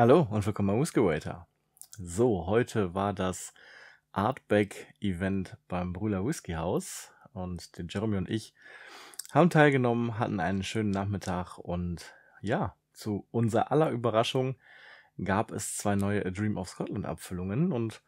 Hallo und willkommen bei Whiskeywaiter. So, heute war das Artback-Event beim Brüller Whisky House und der Jeremy und ich haben teilgenommen, hatten einen schönen Nachmittag und ja, zu unserer aller Überraschung gab es zwei neue A Dream of Scotland Abfüllungen und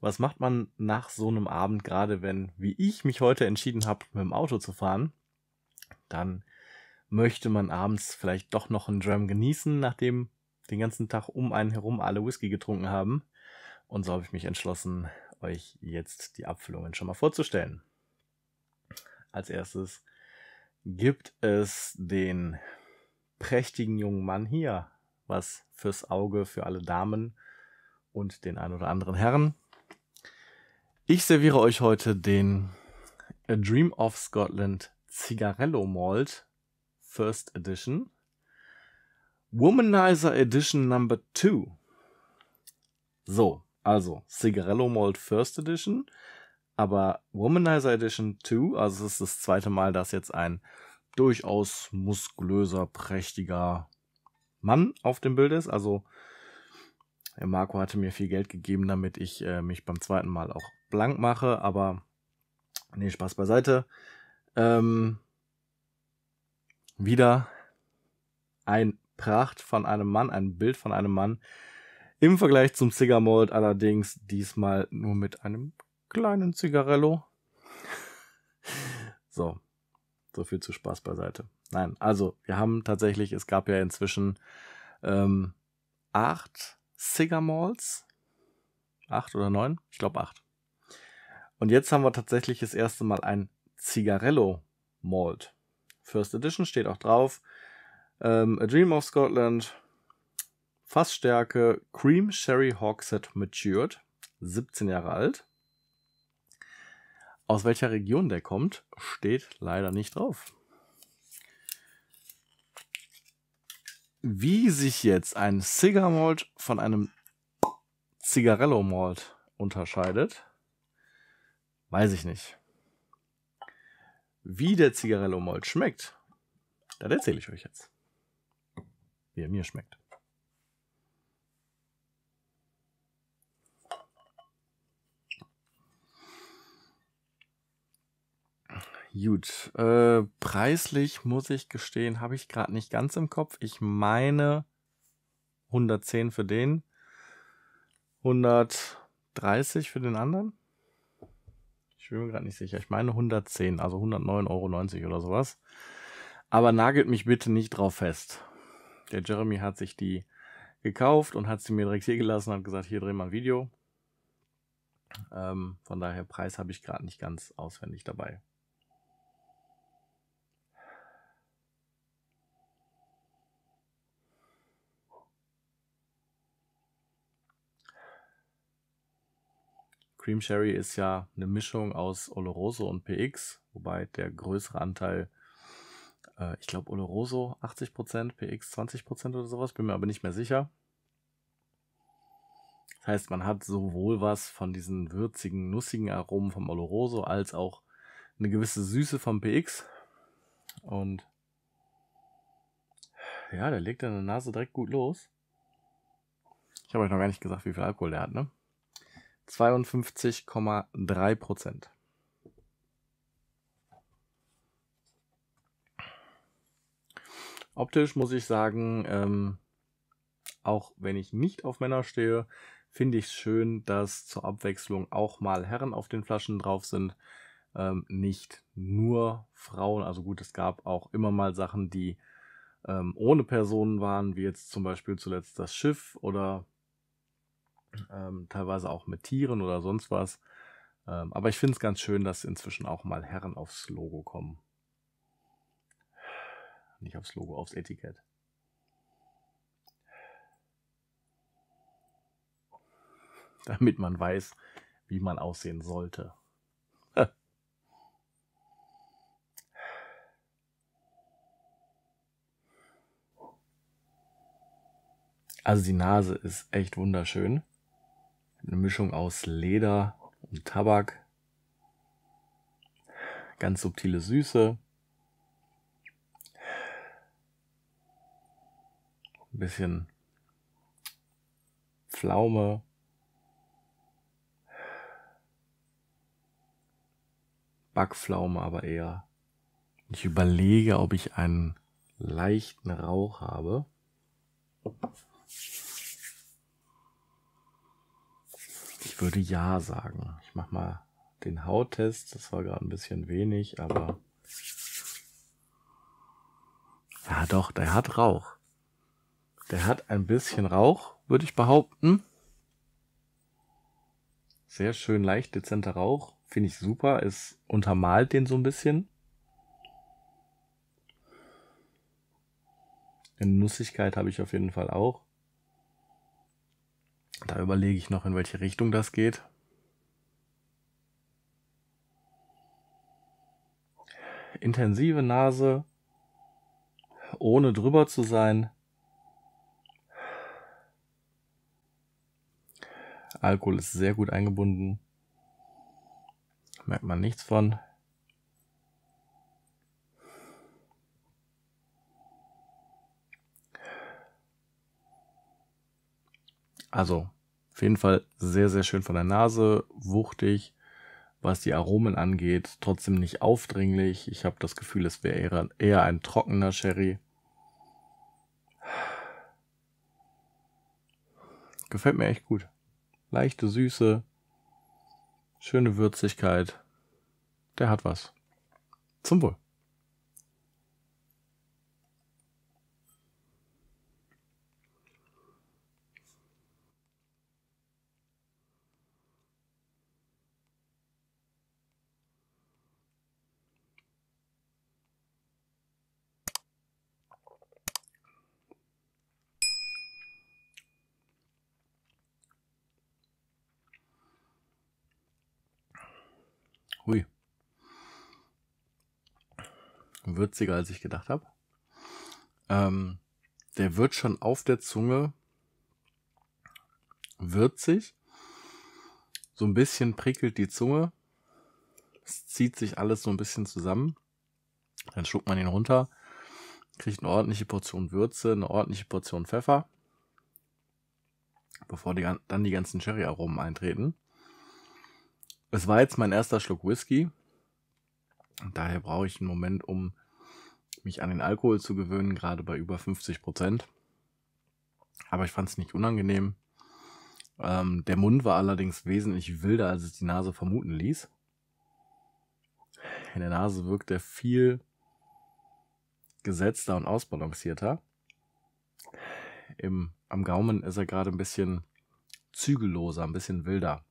was macht man nach so einem Abend, gerade wenn, wie ich mich heute entschieden habe, mit dem Auto zu fahren, dann möchte man abends vielleicht doch noch einen Dram genießen, nachdem den ganzen Tag um einen herum alle Whisky getrunken haben. Und so habe ich mich entschlossen, euch jetzt die Abfüllungen schon mal vorzustellen. Als erstes gibt es den prächtigen jungen Mann hier, was fürs Auge für alle Damen und den ein oder anderen Herren. Ich serviere euch heute den A Dream of Scotland Zigarello Malt First Edition Womanizer Edition Number 2. So, also Cigarello Malt First Edition, aber Womanizer Edition 2, also es ist das zweite Mal, dass jetzt ein durchaus muskulöser, prächtiger Mann auf dem Bild ist. Also der Marco hatte mir viel Geld gegeben, damit ich äh, mich beim zweiten Mal auch blank mache, aber nee, Spaß beiseite. Ähm, wieder ein Pracht von einem Mann, ein Bild von einem Mann. Im Vergleich zum Cigamold allerdings diesmal nur mit einem kleinen Zigarello. So, so viel zu Spaß beiseite. Nein, also wir haben tatsächlich, es gab ja inzwischen ähm, acht Cigamalls. Acht oder neun? Ich glaube acht. Und jetzt haben wir tatsächlich das erste Mal ein Zigarello mold First Edition steht auch drauf. Ähm, A Dream of Scotland, Fassstärke, Cream Sherry Hawkset Matured, 17 Jahre alt. Aus welcher Region der kommt, steht leider nicht drauf. Wie sich jetzt ein Cigar Malt von einem Cigarello Malt unterscheidet, weiß ich nicht. Wie der Zigarello Malt schmeckt, das erzähle ich euch jetzt wie er mir schmeckt. Gut, äh, preislich muss ich gestehen, habe ich gerade nicht ganz im Kopf. Ich meine 110 für den, 130 für den anderen. Ich bin mir gerade nicht sicher. Ich meine 110, also 109,90 Euro oder sowas. Aber nagelt mich bitte nicht drauf fest. Der Jeremy hat sich die gekauft und hat sie mir direkt hier gelassen und hat gesagt, hier dreh mal ein Video. Ähm, von daher, Preis habe ich gerade nicht ganz auswendig dabei. Cream Sherry ist ja eine Mischung aus Oloroso und PX, wobei der größere Anteil äh, ich glaube, Oloroso 80%, PX 20% oder sowas, bin mir aber nicht mehr sicher. Das heißt, man hat sowohl was von diesen würzigen, nussigen Aromen vom Oloroso als auch eine gewisse Süße vom PX. Und ja, der legt in der Nase direkt gut los. Ich habe euch noch gar nicht gesagt, wie viel Alkohol der hat, ne? 52,3 Prozent. Optisch muss ich sagen, ähm, auch wenn ich nicht auf Männer stehe, finde ich es schön, dass zur Abwechslung auch mal Herren auf den Flaschen drauf sind. Ähm, nicht nur Frauen. Also gut, es gab auch immer mal Sachen, die ähm, ohne Personen waren, wie jetzt zum Beispiel zuletzt das Schiff oder ähm, teilweise auch mit Tieren oder sonst was. Ähm, aber ich finde es ganz schön, dass inzwischen auch mal Herren aufs Logo kommen. Nicht aufs Logo, aufs Etikett. Damit man weiß, wie man aussehen sollte. Also die Nase ist echt wunderschön. Eine Mischung aus Leder und Tabak. Ganz subtile Süße. ein bisschen Pflaume. Backpflaume aber eher. Ich überlege, ob ich einen leichten Rauch habe. Ich würde ja sagen. Ich mach mal den Hauttest. Das war gerade ein bisschen wenig, aber. Ja, doch, der hat Rauch. Der hat ein bisschen Rauch, würde ich behaupten. Sehr schön leicht, dezenter Rauch. Finde ich super. Es untermalt den so ein bisschen. Eine Nussigkeit habe ich auf jeden Fall auch. Da überlege ich noch, in welche Richtung das geht. Intensive Nase, ohne drüber zu sein. Alkohol ist sehr gut eingebunden. Merkt man nichts von. Also, auf jeden Fall sehr, sehr schön von der Nase, wuchtig, was die Aromen angeht, trotzdem nicht aufdringlich. Ich habe das Gefühl, es wäre eher, eher ein trockener Sherry. Gefällt mir echt gut leichte Süße, schöne Würzigkeit. Der hat was. Zum Wohl. Hui. Würziger, als ich gedacht habe. Ähm, der wird schon auf der Zunge würzig. So ein bisschen prickelt die Zunge. Es zieht sich alles so ein bisschen zusammen. Dann schluckt man ihn runter, kriegt eine ordentliche Portion Würze, eine ordentliche Portion Pfeffer, bevor die, dann die ganzen Cherry-Aromen eintreten. Es war jetzt mein erster Schluck Whisky. Daher brauche ich einen Moment, um mich an den Alkohol zu gewöhnen, gerade bei über 50 Prozent. Aber ich fand es nicht unangenehm. Ähm, der Mund war allerdings wesentlich wilder, als es die Nase vermuten ließ. In der Nase wirkt er viel gesetzter und ausbalancierter. Im, am Gaumen ist er gerade ein bisschen zügelloser, ein bisschen wilder.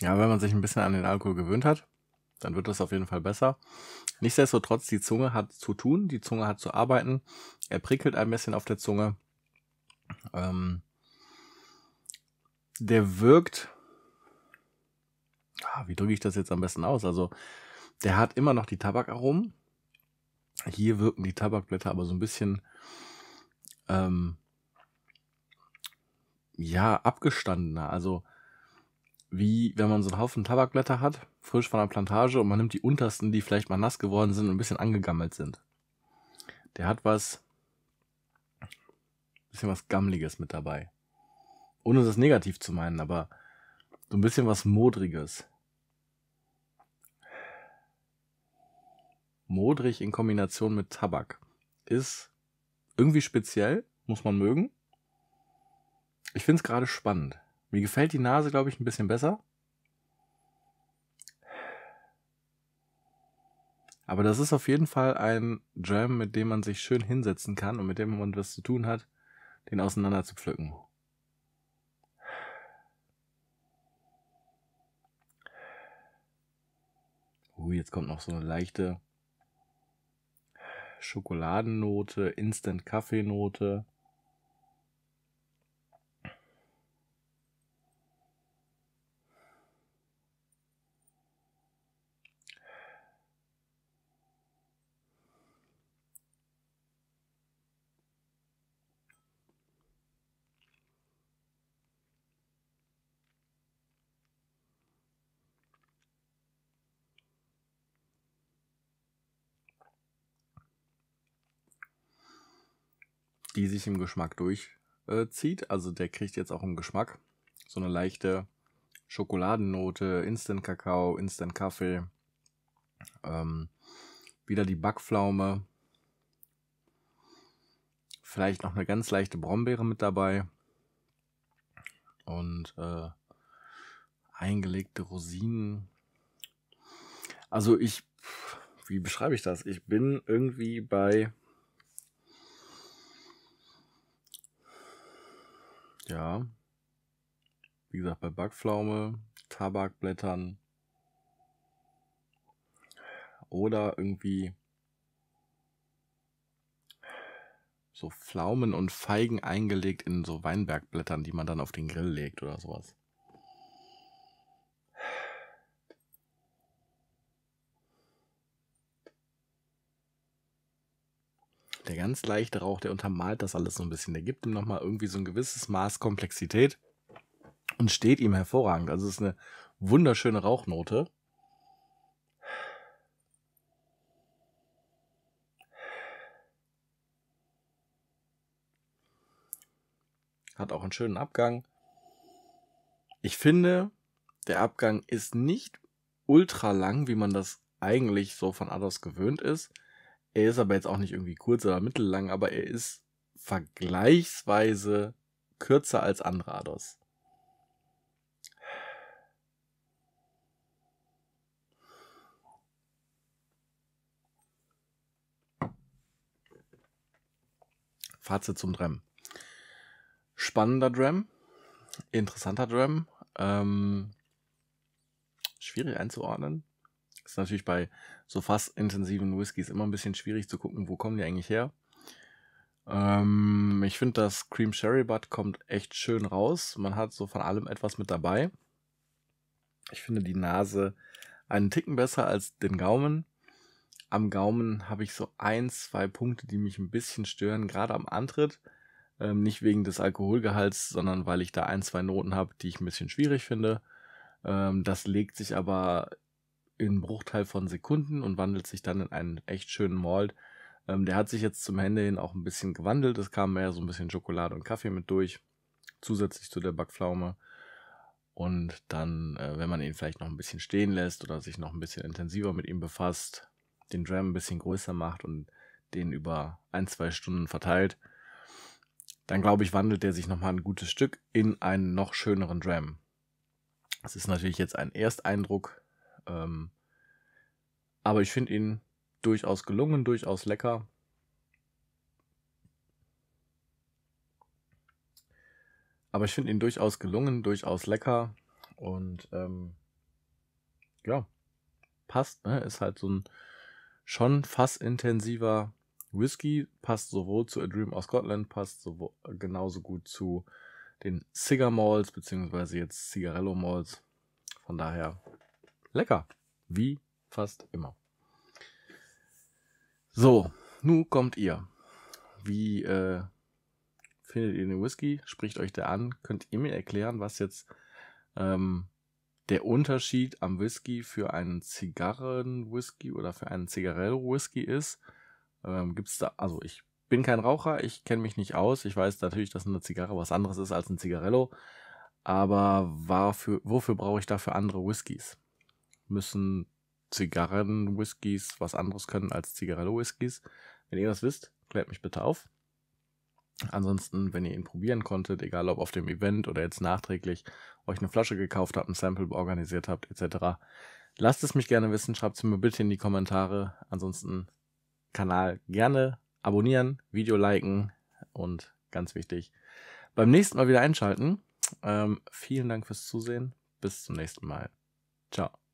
Ja, wenn man sich ein bisschen an den Alkohol gewöhnt hat, dann wird das auf jeden Fall besser. Nichtsdestotrotz, die Zunge hat zu tun, die Zunge hat zu arbeiten. Er prickelt ein bisschen auf der Zunge. Ähm, der wirkt. Ah, wie drücke ich das jetzt am besten aus? Also, der hat immer noch die Tabakaromen. Hier wirken die Tabakblätter aber so ein bisschen ähm, ja abgestandener. Also wie wenn man so einen Haufen Tabakblätter hat, frisch von der Plantage, und man nimmt die untersten, die vielleicht mal nass geworden sind und ein bisschen angegammelt sind. Der hat was, bisschen was Gammliges mit dabei. Ohne das negativ zu meinen, aber so ein bisschen was Modriges. Modrig in Kombination mit Tabak ist irgendwie speziell, muss man mögen. Ich finde es gerade spannend. Mir gefällt die Nase, glaube ich, ein bisschen besser. Aber das ist auf jeden Fall ein Jam, mit dem man sich schön hinsetzen kann und mit dem man was zu tun hat, den auseinander zu pflücken. Uh, jetzt kommt noch so eine leichte Schokoladennote, Instant-Kaffeenote. note die sich im Geschmack durchzieht. Äh, also der kriegt jetzt auch im Geschmack so eine leichte Schokoladennote, Instant-Kakao, Instant-Kaffee. Ähm, wieder die Backpflaume. Vielleicht noch eine ganz leichte Brombeere mit dabei. Und äh, eingelegte Rosinen. Also ich, wie beschreibe ich das? Ich bin irgendwie bei Ja. Wie gesagt, bei Backpflaume, Tabakblättern oder irgendwie so Pflaumen und Feigen eingelegt in so Weinbergblättern, die man dann auf den Grill legt oder sowas. ganz leichte Rauch, der untermalt das alles so ein bisschen. Der gibt ihm nochmal irgendwie so ein gewisses Maß Komplexität und steht ihm hervorragend. Also es ist eine wunderschöne Rauchnote. Hat auch einen schönen Abgang. Ich finde, der Abgang ist nicht ultra lang, wie man das eigentlich so von Ados gewöhnt ist. Er ist aber jetzt auch nicht irgendwie kurz oder mittellang, aber er ist vergleichsweise kürzer als Andrados. Fazit zum Drem. Spannender Drem, interessanter Drem, ähm, schwierig einzuordnen. Ist natürlich bei so fast intensiven Whiskys immer ein bisschen schwierig zu gucken, wo kommen die eigentlich her. Ähm, ich finde, das Cream Sherry Butt kommt echt schön raus. Man hat so von allem etwas mit dabei. Ich finde die Nase einen Ticken besser als den Gaumen. Am Gaumen habe ich so ein, zwei Punkte, die mich ein bisschen stören, gerade am Antritt. Ähm, nicht wegen des Alkoholgehalts, sondern weil ich da ein, zwei Noten habe, die ich ein bisschen schwierig finde. Ähm, das legt sich aber in Bruchteil von Sekunden und wandelt sich dann in einen echt schönen Malt. Ähm, der hat sich jetzt zum Ende hin auch ein bisschen gewandelt. Es kam mehr so ein bisschen Schokolade und Kaffee mit durch, zusätzlich zu der Backpflaume. Und dann, äh, wenn man ihn vielleicht noch ein bisschen stehen lässt oder sich noch ein bisschen intensiver mit ihm befasst, den Dram ein bisschen größer macht und den über ein, zwei Stunden verteilt, dann glaube ich, wandelt der sich nochmal ein gutes Stück in einen noch schöneren Dram. Es ist natürlich jetzt ein Ersteindruck, ähm, aber ich finde ihn durchaus gelungen, durchaus lecker. Aber ich finde ihn durchaus gelungen, durchaus lecker. Und ähm, ja, passt, ne? Ist halt so ein schon fassintensiver Whisky, passt sowohl zu A Dream of Scotland, passt sowohl, genauso gut zu den Cigar Malls, beziehungsweise jetzt Cigarello Malls. Von daher lecker. Wie fast immer. So, nun kommt ihr. Wie äh, findet ihr den Whisky? Spricht euch der an? Könnt ihr mir erklären, was jetzt ähm, der Unterschied am Whisky für einen Zigarren-Whisky oder für einen Zigarello-Whisky ist? Ähm, Gibt es da, also ich bin kein Raucher, ich kenne mich nicht aus. Ich weiß natürlich, dass eine Zigarre was anderes ist als ein Zigarello. Aber wofür, wofür brauche ich dafür andere Whiskys? müssen Zigarren-Whiskys was anderes können als Zigarello-Whiskys. Wenn ihr das wisst, klärt mich bitte auf. Ansonsten, wenn ihr ihn probieren konntet, egal ob auf dem Event oder jetzt nachträglich euch eine Flasche gekauft habt, ein Sample organisiert habt, etc., lasst es mich gerne wissen, schreibt es mir bitte in die Kommentare. Ansonsten Kanal gerne abonnieren, Video liken und ganz wichtig, beim nächsten Mal wieder einschalten. Ähm, vielen Dank fürs Zusehen. Bis zum nächsten Mal. Ciao.